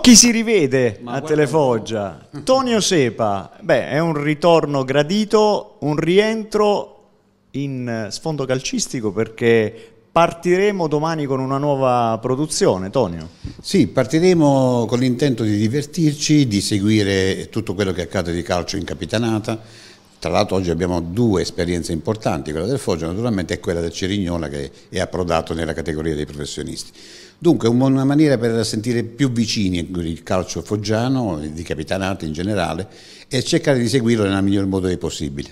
chi si rivede Ma a Telefoggia. Tonio Sepa, beh, è un ritorno gradito, un rientro in eh, sfondo calcistico perché partiremo domani con una nuova produzione, Tonio. Sì, partiremo con l'intento di divertirci, di seguire tutto quello che accade di calcio in capitanata. Tra l'altro oggi abbiamo due esperienze importanti, quella del Foggia naturalmente e quella del Cerignola che è approdato nella categoria dei professionisti. Dunque, una maniera per sentire più vicini il calcio foggiano, di capitanato in generale, e cercare di seguirlo nel miglior modo possibile.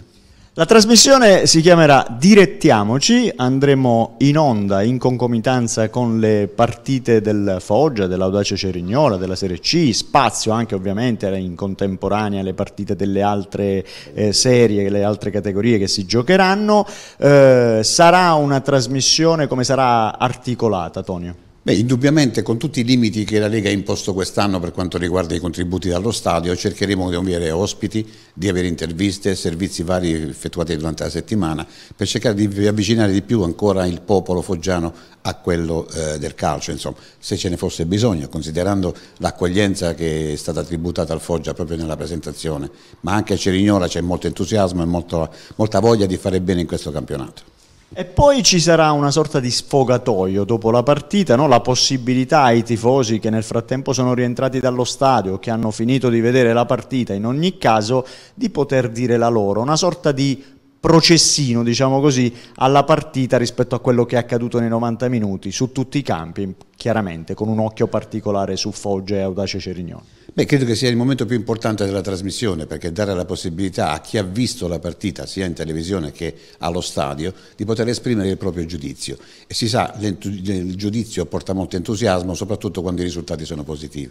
La trasmissione si chiamerà Direttiamoci, andremo in onda in concomitanza con le partite del Foggia, dell'Audace Cerignola, della Serie C, spazio anche ovviamente in contemporanea alle partite delle altre eh, serie, le altre categorie che si giocheranno. Eh, sarà una trasmissione come sarà articolata, Tonio? Beh, indubbiamente con tutti i limiti che la Lega ha imposto quest'anno per quanto riguarda i contributi dallo stadio, cercheremo di avere ospiti, di avere interviste, servizi vari effettuati durante la settimana, per cercare di avvicinare di più ancora il popolo foggiano a quello eh, del calcio, insomma, se ce ne fosse bisogno, considerando l'accoglienza che è stata tributata al Foggia proprio nella presentazione, ma anche a Cerignola c'è molto entusiasmo e molto, molta voglia di fare bene in questo campionato. E poi ci sarà una sorta di sfogatoio dopo la partita, no? la possibilità ai tifosi che nel frattempo sono rientrati dallo stadio, che hanno finito di vedere la partita in ogni caso, di poter dire la loro, una sorta di processino, diciamo così, alla partita rispetto a quello che è accaduto nei 90 minuti su tutti i campi, chiaramente con un occhio particolare su Foggia e Audace Cerignone. Beh, credo che sia il momento più importante della trasmissione perché dare la possibilità a chi ha visto la partita sia in televisione che allo stadio di poter esprimere il proprio giudizio e si sa il giudizio porta molto entusiasmo soprattutto quando i risultati sono positivi.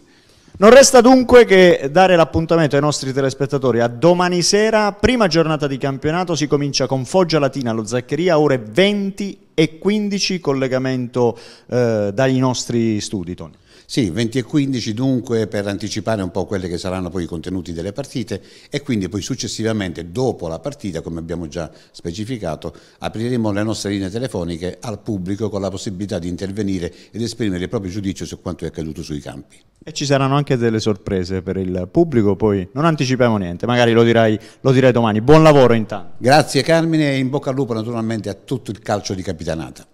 Non resta dunque che dare l'appuntamento ai nostri telespettatori. A domani sera, prima giornata di campionato, si comincia con Foggia Latina allo Zaccheria, ore 20 e 15, collegamento eh, dai nostri studi, Tony. Sì, 20 e 15 dunque per anticipare un po' quelli che saranno poi i contenuti delle partite e quindi poi successivamente dopo la partita, come abbiamo già specificato, apriremo le nostre linee telefoniche al pubblico con la possibilità di intervenire ed esprimere il proprio giudizio su quanto è accaduto sui campi. E ci saranno anche delle sorprese per il pubblico, poi non anticipiamo niente, magari lo dirai, lo dirai domani. Buon lavoro intanto. Grazie Carmine e in bocca al lupo naturalmente a tutto il calcio di Capitanata.